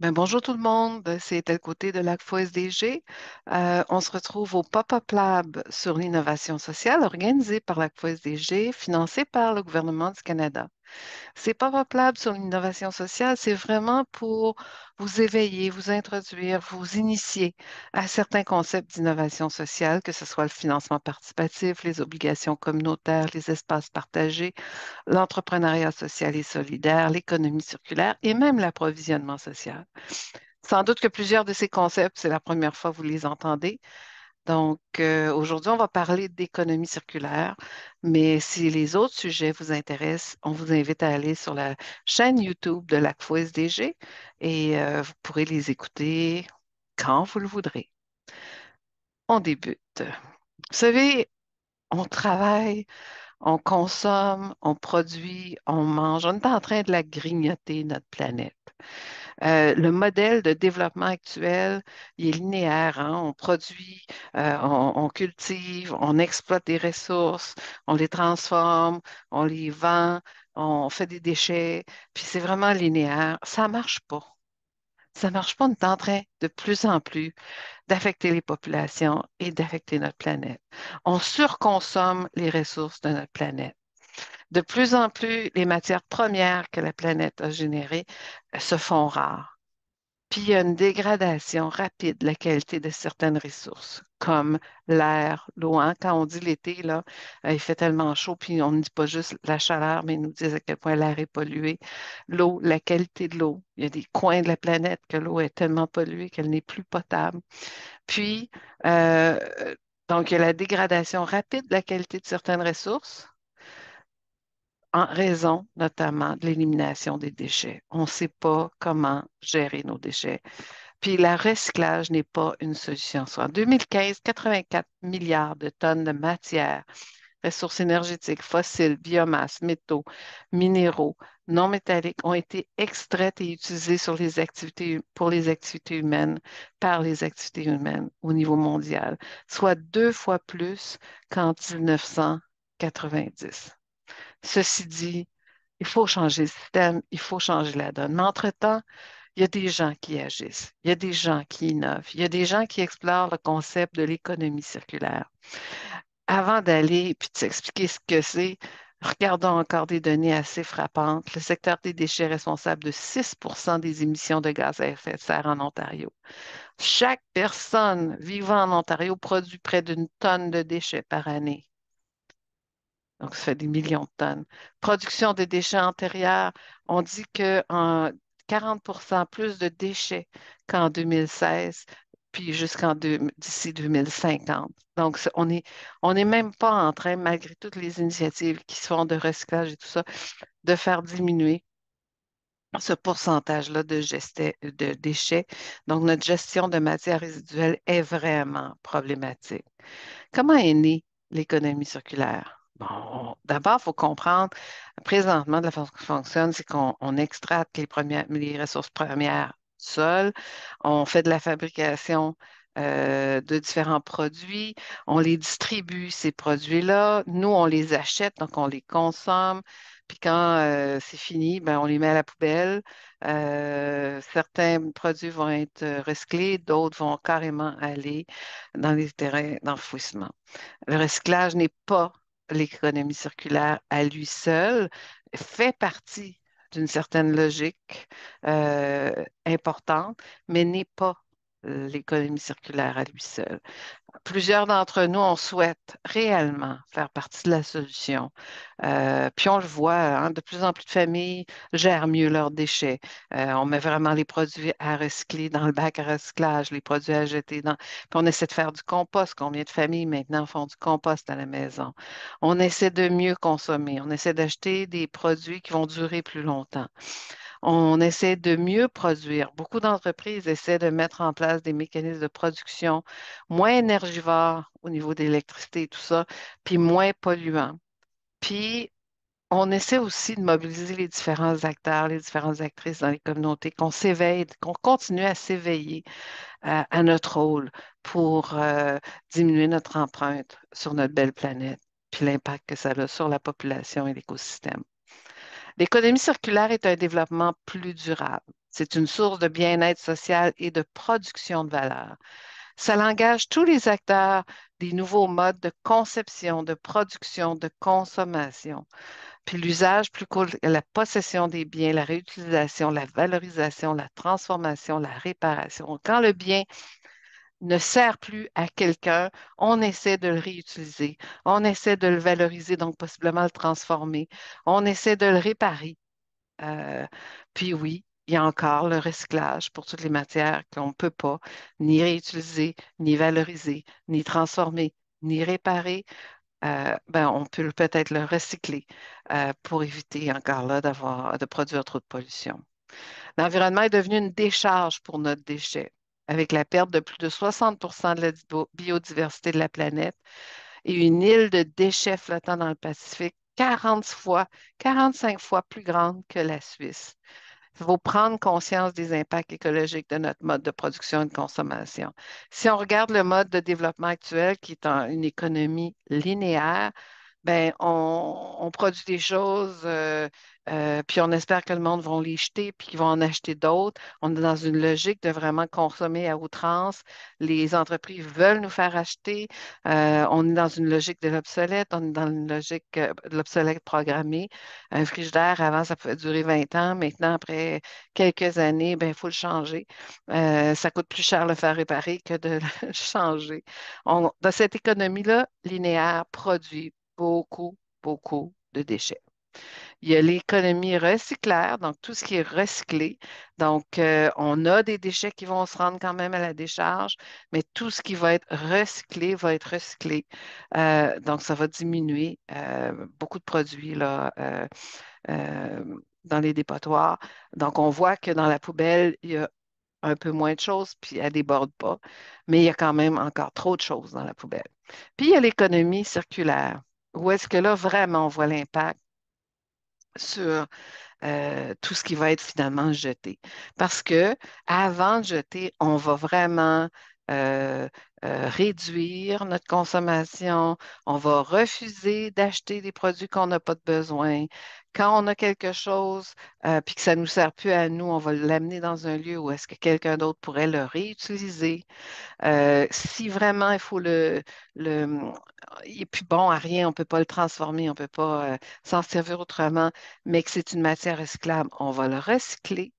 Ben, bonjour tout le monde, c'est le Côté de l'ACFO SDG. Euh, on se retrouve au Pop-Up Lab sur l'innovation sociale organisé par l'ACFO SDG, financé par le gouvernement du Canada. C'est pas sur l'innovation sociale, c'est vraiment pour vous éveiller, vous introduire, vous initier à certains concepts d'innovation sociale, que ce soit le financement participatif, les obligations communautaires, les espaces partagés, l'entrepreneuriat social et solidaire, l'économie circulaire et même l'approvisionnement social. Sans doute que plusieurs de ces concepts, c'est la première fois que vous les entendez, donc, euh, aujourd'hui, on va parler d'économie circulaire, mais si les autres sujets vous intéressent, on vous invite à aller sur la chaîne YouTube de l'ACFO SDG et euh, vous pourrez les écouter quand vous le voudrez. On débute. Vous savez, on travaille on consomme, on produit, on mange, on est en train de la grignoter, notre planète. Euh, le modèle de développement actuel, il est linéaire. Hein. On produit, euh, on, on, cultive, on exploite des ressources, on les transforme, on les vend, on fait des déchets, puis c'est vraiment linéaire. Ça ne marche pas ça ne marche pas. On est en train de plus en plus d'affecter les populations et d'affecter notre planète. On surconsomme les ressources de notre planète. De plus en plus, les matières premières que la planète a générées se font rares. Puis il y a une dégradation rapide de la qualité de certaines ressources comme l'air, l'eau. Hein. Quand on dit l'été, là, euh, il fait tellement chaud, puis on ne dit pas juste la chaleur, mais ils nous disent à quel point l'air est pollué. L'eau, la qualité de l'eau. Il y a des coins de la planète que l'eau est tellement polluée qu'elle n'est plus potable. Puis, euh, donc, il y a la dégradation rapide de la qualité de certaines ressources en raison notamment de l'élimination des déchets. On ne sait pas comment gérer nos déchets. Puis le recyclage n'est pas une solution. En 2015, 84 milliards de tonnes de matières, ressources énergétiques, fossiles, biomasse, métaux, minéraux, non métalliques ont été extraites et utilisées pour les activités humaines par les activités humaines au niveau mondial, soit deux fois plus qu'en 1990. Ceci dit, il faut changer le système, il faut changer la donne. Mais entre-temps, il y a des gens qui agissent, il y a des gens qui innovent, il y a des gens qui explorent le concept de l'économie circulaire. Avant d'aller puis de s'expliquer ce que c'est, regardons encore des données assez frappantes. Le secteur des déchets est responsable de 6 des émissions de gaz à effet de serre en Ontario. Chaque personne vivant en Ontario produit près d'une tonne de déchets par année. Donc, ça fait des millions de tonnes. Production de déchets antérieurs, on dit que en, 40 plus de déchets qu'en 2016, puis jusqu'en d'ici 2050. Donc, on n'est on est même pas en train, malgré toutes les initiatives qui se font de recyclage et tout ça, de faire diminuer ce pourcentage-là de, de, déchets. Donc, notre gestion de matières résiduelles est vraiment problématique. Comment est née l'économie circulaire? d'abord, il faut comprendre présentement de la façon que fonctionne, c'est qu'on extraite les, premières, les ressources premières sol, on fait de la fabrication euh, de différents produits, on les distribue, ces produits-là, nous, on les achète, donc on les consomme, puis quand euh, c'est fini, ben, on les met à la poubelle. Euh, certains produits vont être recyclés, d'autres vont carrément aller dans les terrains d'enfouissement. Le recyclage n'est pas l'économie circulaire à lui seul fait partie d'une certaine logique euh, importante, mais n'est pas l'économie circulaire à lui seul. Plusieurs d'entre nous, on souhaite réellement faire partie de la solution. Euh, puis on le voit, hein, de plus en plus de familles gèrent mieux leurs déchets. Euh, on met vraiment les produits à recycler dans le bac à recyclage, les produits à jeter dans. Puis on essaie de faire du compost. Combien de familles maintenant font du compost à la maison? On essaie de mieux consommer. On essaie d'acheter des produits qui vont durer plus longtemps. On essaie de mieux produire. Beaucoup d'entreprises essaient de mettre en place des mécanismes de production moins énergivores au niveau de l'électricité et tout ça, puis moins polluants. Puis, on essaie aussi de mobiliser les différents acteurs, les différentes actrices dans les communautés, qu'on s'éveille, qu'on continue à s'éveiller euh, à notre rôle pour euh, diminuer notre empreinte sur notre belle planète, puis l'impact que ça a sur la population et l'écosystème. L'économie circulaire est un développement plus durable. C'est une source de bien-être social et de production de valeur. Ça engage tous les acteurs des nouveaux modes de conception, de production, de consommation. Puis l'usage plus court, la possession des biens, la réutilisation, la valorisation, la transformation, la réparation. Quand le bien ne sert plus à quelqu'un, on essaie de le réutiliser, on essaie de le valoriser, donc possiblement le transformer, on essaie de le réparer. Euh, puis oui, il y a encore le recyclage pour toutes les matières qu'on ne peut pas ni réutiliser, ni valoriser, ni transformer, ni réparer. Euh, ben, on peut peut-être le recycler euh, pour éviter encore là d'avoir de produire trop de pollution. L'environnement est devenu une décharge pour notre déchet avec la perte de plus de 60 de la biodiversité de la planète et une île de déchets flottant dans le Pacifique 40 fois, 45 fois plus grande que la Suisse. Il faut prendre conscience des impacts écologiques de notre mode de production et de consommation. Si on regarde le mode de développement actuel, qui est une économie linéaire, ben, on, produit des choses, euh, euh, puis on espère que le monde va les jeter, puis qu'ils vont en acheter d'autres. On est dans une logique de vraiment consommer à outrance. Les entreprises veulent nous faire acheter. Euh, on est dans une logique de l'obsolète, on est dans une logique de l'obsolète programmée. Un frigidaire, avant, ça pouvait durer 20 ans. Maintenant, après quelques années, il ben, faut le changer. ça coûte plus cher le faire réparer que de le changer. dans cette économie-là, linéaire, produit, beaucoup, beaucoup de déchets. Il y a l'économie recyclaire, donc tout ce qui est recyclé. Donc, euh, on a des déchets qui vont se rendre quand même à la décharge, mais tout ce qui va être recyclé va être recyclé. Euh, donc, ça va diminuer euh, beaucoup de produits là, dans les dépotoirs. Donc, on voit que dans la poubelle, il y a un peu moins de choses, puis elle déborde pas, mais il y a quand même encore trop de choses dans la poubelle. Puis, il y a l'économie circulaire. Ou est-ce que là, vraiment, on voit l'impact sur euh, tout ce qui va être finalement jeté? Parce que avant de jeter, on va vraiment euh, euh, réduire notre consommation, on va refuser d'acheter des produits qu'on n'a pas de besoin. Quand on a quelque chose et euh, que ça ne nous sert plus à nous, on va l'amener dans un lieu où est-ce que quelqu'un d'autre pourrait le réutiliser. si vraiment il faut le, le puis bon à rien, on ne peut pas le transformer, on ne peut pas s'en servir autrement, mais que c'est une matière recyclable, on va le recycler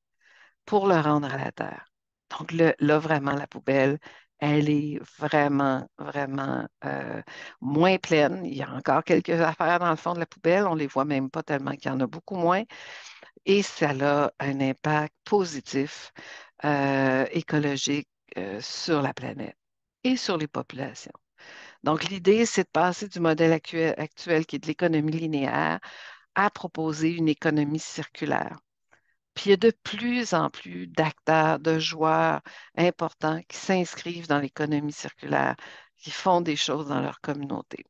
pour le rendre à la terre. Donc là, vraiment, la poubelle, elle est vraiment, vraiment euh, moins pleine. Il y a encore quelques affaires dans le fond de la poubelle. On ne les voit même pas tellement qu'il y en a beaucoup moins. Et ça a un impact positif euh, écologique euh, sur la planète et sur les populations. Donc, l'idée, c'est de passer du modèle actuel qui est de l'économie linéaire à proposer une économie circulaire. Puis il y a de plus en plus d'acteurs, de joueurs importants qui s'inscrivent dans l'économie circulaire, qui font des choses dans leur communauté.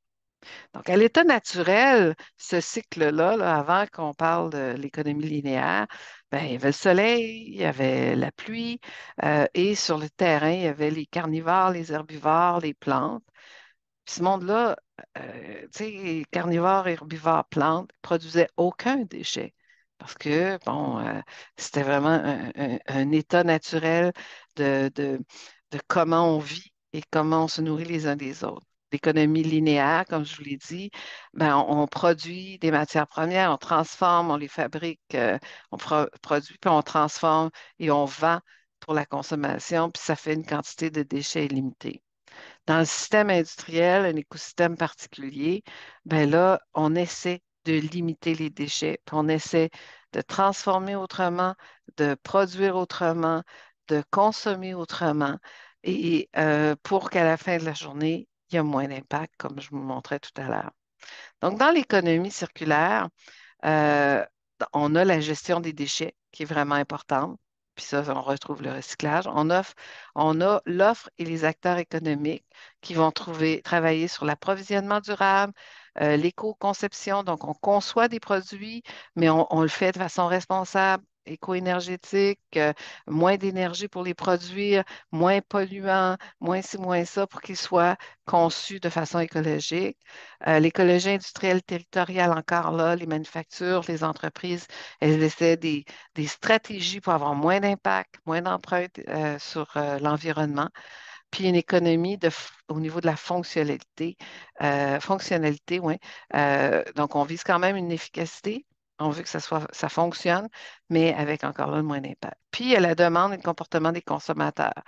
Donc, à l'état naturel, ce cycle-là, avant qu'on parle de l'économie linéaire, ben, il y avait le soleil, il y avait la pluie, euh, et sur le terrain, il y avait les carnivores, les herbivores, les plantes. Puis ce monde-là, euh, carnivores, herbivores, plantes, produisaient aucun déchet parce que, bon, euh, c'était vraiment un, état naturel de, de, comment on vit et comment on se nourrit les uns des autres l'économie linéaire, comme je vous l'ai dit, ben, on, produit des matières premières, on transforme, on les fabrique, euh, on produit, puis on transforme et on vend pour la consommation, puis ça fait une quantité de déchets illimitée. Dans le système industriel, un écosystème particulier, ben là, on essaie de limiter les déchets. on essaie de transformer autrement, de produire autrement, de consommer autrement, et euh, pour qu'à la fin de la journée, il y a moins d'impact, comme je vous montrais tout à l'heure. Donc, dans l'économie circulaire, euh, on a la gestion des déchets qui est vraiment importante. Puis ça, on retrouve le recyclage. On, on a l'offre et les acteurs économiques qui vont travailler sur l'approvisionnement durable, euh, l'éco-conception. Donc, on conçoit des produits, mais on, le fait de façon responsable éco-énergétique, euh, moins d'énergie pour les produire, moins polluants, moins ci, moins ça, pour qu'ils soient conçus de façon écologique. Euh, l'écologie industrielle territoriale, encore là, les manufactures, les entreprises, elles essaient des, stratégies pour avoir moins d'impact, moins d'empreinte sur l'environnement puis une économie au niveau de la fonctionnalité. Euh, fonctionnalité, euh, donc, on vise quand même une efficacité. On veut que ça, soit, ça fonctionne, mais avec encore moins d'impact. Puis, il y a la demande et le comportement des consommateurs.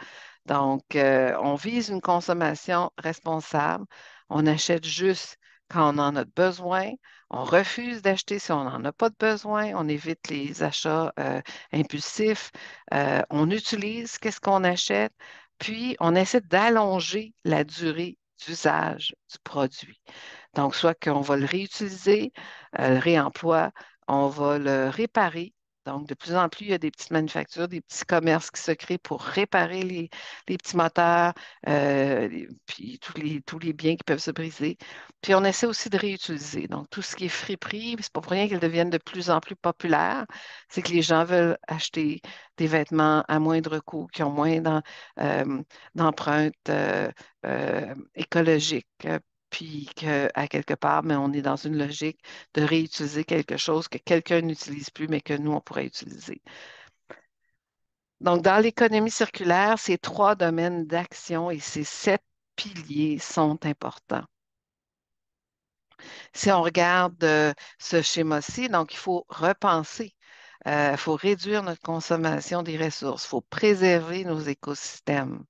Donc, euh, on vise une consommation responsable. On achète juste quand on en a besoin. On refuse d'acheter si on n'en a pas de besoin. On évite les achats impulsifs. on utilise qu'est-ce qu'on achète. Puis, on essaie d'allonger la durée d'usage du produit. Donc, soit qu'on va le réutiliser, euh, le réemploi, on va le réparer donc, de plus en plus, il y a des petites manufactures, des petits commerces qui se créent pour réparer les, petits moteurs, euh, puis tous les, tous les biens qui peuvent se briser. Puis, on essaie aussi de réutiliser. Donc, tout ce qui est friperie, c'est pas pour rien qu'ils deviennent de plus en plus populaire. C'est que les gens veulent acheter des vêtements à moindre coût, qui ont moins euh, d'empreintes euh, écologiques, puis qu'à à quelque part, mais on est dans une logique de réutiliser quelque chose que quelqu'un n'utilise plus, mais que nous, on pourrait utiliser. Donc, dans l'économie circulaire, ces trois domaines d'action et ces sept piliers sont importants. Si on regarde euh, ce schéma-ci, donc il faut repenser, il euh, faut réduire notre consommation des ressources, il faut préserver nos écosystèmes,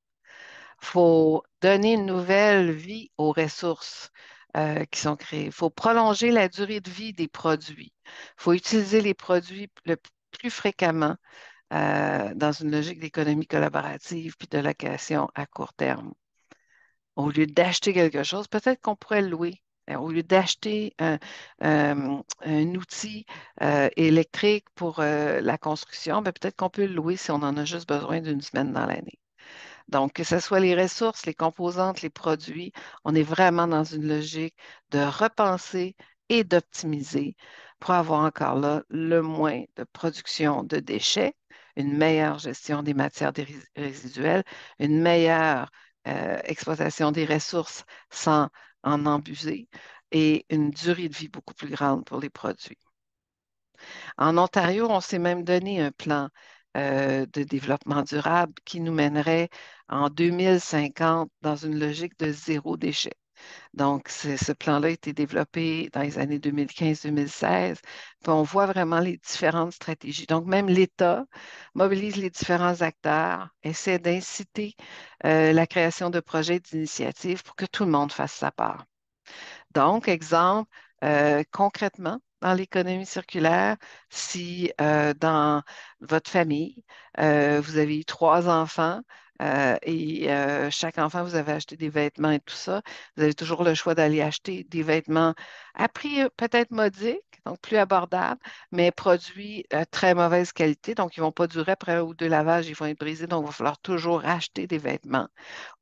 faut donner une nouvelle vie aux ressources euh, qui sont créées. Il faut prolonger la durée de vie des produits. Il faut utiliser les produits le plus fréquemment euh, dans une logique d'économie collaborative puis de location à court terme. Au lieu d'acheter quelque chose, peut-être qu'on pourrait le louer. Euh, au lieu d'acheter un, outil électrique pour la construction, ben, peut-être qu'on peut le louer si on en a juste besoin d'une semaine dans l'année. Donc, que ce soit les ressources, les composantes, les produits, on est vraiment dans une logique de repenser et d'optimiser pour avoir encore là le moins de production de déchets, une meilleure gestion des matières résiduelles, une meilleure euh, exploitation des ressources sans en abuser et une durée de vie beaucoup plus grande pour les produits. En Ontario, on s'est même donné un plan euh, de développement durable qui nous mènerait en 2050 dans une logique de zéro déchet. Donc, ce plan-là a été développé dans les années 2015-2016. On voit vraiment les différentes stratégies. Donc, même l'État mobilise les différents acteurs, essaie d'inciter euh, la création de projets d'initiatives pour que tout le monde fasse sa part. Donc, exemple, euh, concrètement, l'économie circulaire si euh, dans votre famille, euh, vous avez trois enfants euh, et chaque enfant, vous avez acheté des vêtements et tout ça, vous avez toujours le choix d'aller acheter des vêtements à prix peut-être modique, donc plus abordable, mais produits de euh, très mauvaise qualité, donc ils ne vont pas durer après un ou deux lavages, ils vont être brisés, donc il va falloir toujours acheter des vêtements.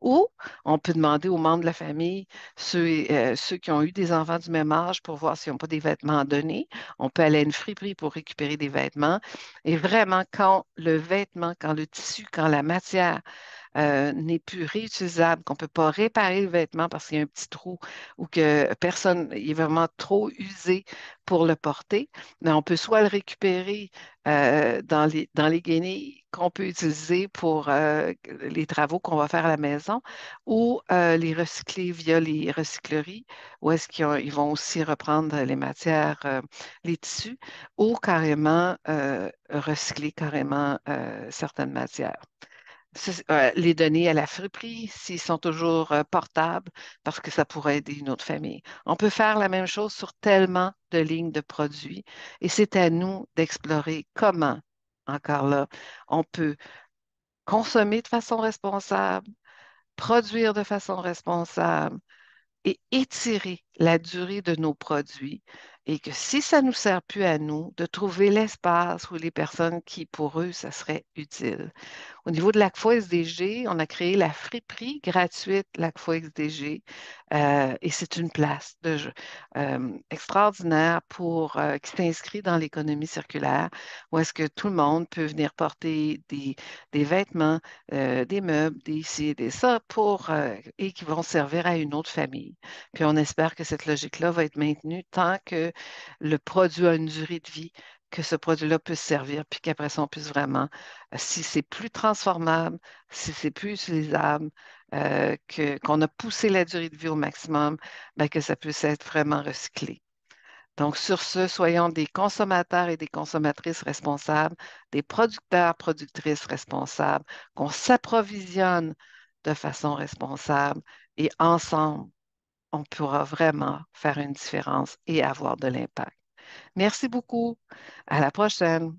Ou on peut demander aux membres de la famille, ceux, euh, ceux qui ont eu des enfants du même âge, pour voir s'ils n'ont pas des vêtements à donner. On peut aller à une friperie pour récupérer des vêtements. Et vraiment, quand le vêtement, quand le tissu, quand la matière, euh, n'est plus réutilisable, qu'on ne peut pas réparer le vêtement parce qu'il y a un petit trou ou que personne, il est vraiment trop usé pour le porter, mais on peut soit le récupérer euh, dans, les, dans qu'on peut utiliser pour euh, les travaux qu'on va faire à la maison ou les recycler via les recycleries où est-ce qu'ils vont aussi reprendre les matières, les tissus ou carrément recycler carrément certaines matières. Euh, les données à la friperie s'ils sont toujours euh, portables parce que ça pourrait aider une autre famille. On peut faire la même chose sur tellement de lignes de produits et c'est à nous d'explorer comment, encore là, on peut consommer de façon responsable, produire de façon responsable et étirer la durée de nos produits et que si ça ne nous sert plus à nous, de trouver l'espace où les personnes qui, pour eux, ça serait utile. Au niveau de l'ACFO SDG, on a créé la friperie gratuite l'ACFO SDG euh, et c'est une place euh, extraordinaire pour euh, qui s'inscrit dans l'économie circulaire où est-ce que tout le monde peut venir porter des, vêtements, des meubles, des ci et des ça pour, et qui vont servir à une autre famille. Puis on espère que cette logique-là va être maintenue tant que le produit a une durée de vie, que ce produit-là puisse servir, puis qu'après ça, on puisse vraiment, euh, si c'est plus transformable, si c'est plus utilisable, euh, qu'on a poussé la durée de vie au maximum, ben, que ça puisse être vraiment recyclé. Donc, sur ce, soyons des consommateurs et des consommatrices responsables, des producteurs, productrices responsables, qu'on s'approvisionne de façon responsable et ensemble, on pourra vraiment faire une différence et avoir de l'impact. Merci beaucoup. À la prochaine.